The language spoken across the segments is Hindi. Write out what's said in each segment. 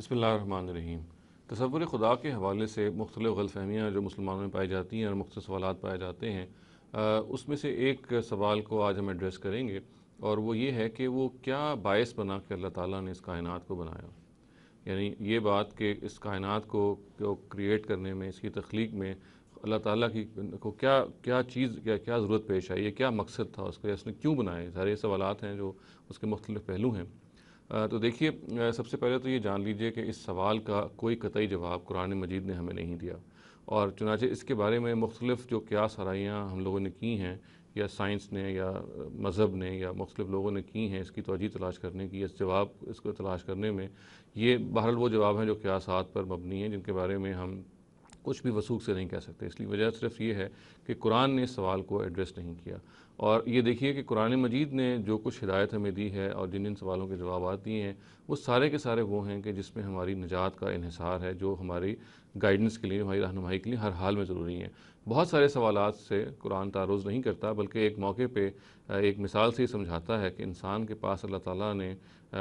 बसमीम तस्वुर खुदा के हवाले से मुख्तलिफ़ गलफहमियाँ जो मुसलमानों में पाई जाती हैं और मुख्त सवाल पाए जाते हैं उसमें से एक सवाल को आज हम एड्रेस करेंगे और वो ये है कि वो क्या बायस बना के अल्लाह ताली ने इस कायन को बनाया यानी ये बात कि इस कायनात को क्रिएट करने में इसकी तख्लीक में अल्लाह ताली की को क्या क्या चीज़ क्या क्या ज़रूरत पेश आई है क्या मकसद था उसका इसने क्यों बनाए सारे सवाल हैं जो उसके मुख्तलिफ़ पहलू हैं तो देखिए सबसे पहले तो ये जान लीजिए कि इस सवाल का कोई कतई जवाब कुरान मजीद ने हमें नहीं दिया और चुनाचे इसके बारे में मुख्तलिफ़ जो क्या सराइयाँ हम लोगों ने की हैं या साइंस ने या मज़हब ने या मुख्तलिफ लोगों ने की हैं इसकी तोजी तलाश करने की इस जवाब इसको तलाश करने में ये बहरल वो जवाब हैं जो क्यासात पर मबनी हैं जिनके बारे में हम कुछ भी वसूख से नहीं कह सकते इसलिए वजह सिर्फ ये है कि कुरान ने इस सवाल को एड्रेस नहीं किया और ये देखिए कि कुरान मजीद ने जो कुछ हिदायत हमें दी है और जिन जिन सवालों के जवाब दिए हैं वो सारे के सारे वो हैं कि जिसमें हमारी निजात का इहिसार है जो हमारी गाइडेंस के लिए हमारी रहनुमाई के लिए हर हाल में ज़रूरी है बहुत सारे सवाल से कुरान तारुज़ नहीं करता बल्कि एक मौके पर एक मिसाल से ही समझाता है कि इंसान के पास अल्लाह ताली ने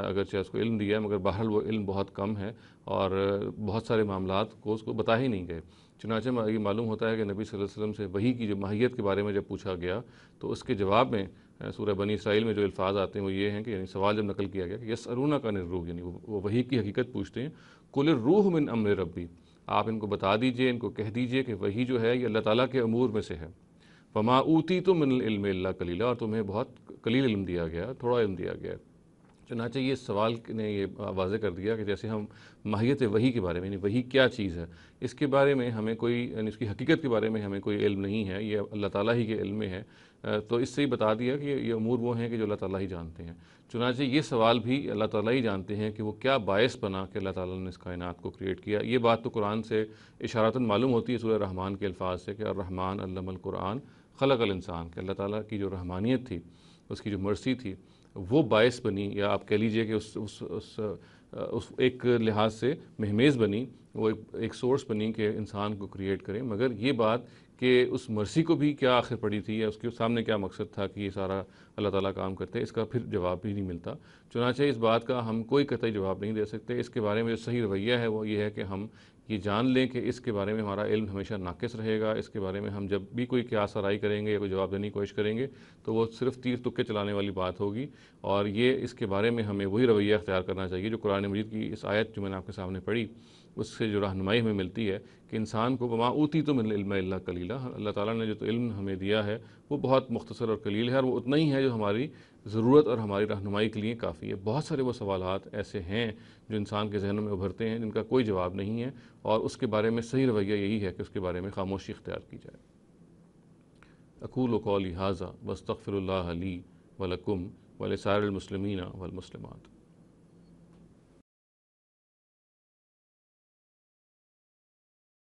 अगरचे उसको इल्म दिया है मगर बहरहाल वो इल्म बहुत कम है और बहुत सारे मामला को उसको बता ही नहीं गए चुनाचे ये मालूम होता है कि नबी वसल्लम से वही की जो माहियत के बारे में जब पूछा गया तो उसके उसके जवाब में सूर्य बनी इसराइल में जो अल्फाज आते हैं वो ये हैं कि यानी सवाल जब नकल किया गया कि यस अरुणा का निर्रूह यानी वो वही की हकीकत पूछते हैं कुल रूह मिन अमर रबी आप इनको बता दीजिए इनको कह दीजिए कि वही जो है ये अल्लाह ताला के अमूर में से है फमा ऊती तो मिन इल्म कलीला और तुम्हें बहुत कलील इल्म दिया गया थोड़ा इल्म दिया गया चनाचे ये सवाल ने ये वाजह कर दिया कि जैसे हम माहियत वही के बारे में यानी वही क्या चीज़ है इसके बारे में हमें कोई यानी इसकी हकीकत के बारे में हमें कोई इल्म नहीं है ये अल्लाह ताला ही के इल्म में है तो इससे ही बता दिया कि ये अमूर वो हैं कि जो अल्लाह ताला ही जानते हैं चुनाचे ये सवाल भी अल्लाह ताला ही जानते हैं कि वो क्या बायस बना कि अल्लाह ताला ने इस कायनात को क्रिएट किया ये बात तो कुरान से इशारतन मालूम होती है सूर्य रहमान के अल्फाज से कि रहमान अल्लम कुरान खलक इंसान के अल्लाह ताला की जो रहमानियत थी उसकी जो मर्सी थी वो बायस बनी या आप कह लीजिए कि उस उस उस, उस एक लिहाज से महमेज़ बनी वो एक, एक सोर्स बनी कि इंसान को क्रिएट करें मगर ये बात कि उस मर्सी को भी क्या आखिर पड़ी थी या उसके सामने क्या मकसद था कि ये सारा अल्लाह ताला काम करते हैं इसका फिर जवाब भी नहीं मिलता चुनाचे इस बात का हम कोई कतई जवाब नहीं दे सकते इसके बारे में जो सही रवैया है वो ये है कि हम ये जान लें कि इसके बारे में हमारा इल्म हमेशा नाकस रहेगा इसके बारे में हम जब भी कोई क्या सराई करेंगे या कोई जवाब देने की कोशिश करेंगे तो वो सिर्फ तीर तुक्के चलाने वाली बात होगी और ये इसके बारे में हमें वही रवैया अख्तियार करना चाहिए जो कुरान मजीद की इस आयत जो मैंने आपके सामने पढ़ी उस से जो रहनुमाई हमें मिलती है कि इंसान को बमा ऊती तो मिला कलीला अल्लाह ताला ने जो तो इल्म हमें दिया है वो बहुत मुख्तसर और कलील है और वो उतना ही है जो हमारी ज़रूरत और हमारी रहनुमाई के लिए काफ़ी है बहुत सारे वो सवाल ऐसे हैं जो इंसान के जहनों में उभरते हैं जिनका कोई जवाब नहीं है और उसके बारे में सही रवैया यही है कि उसके बारे में खामोशी इख्तियार की जाए अकूल कौल हाजा वस्तफ़िर वलकुम वल सारमसलमिन वलमसलमत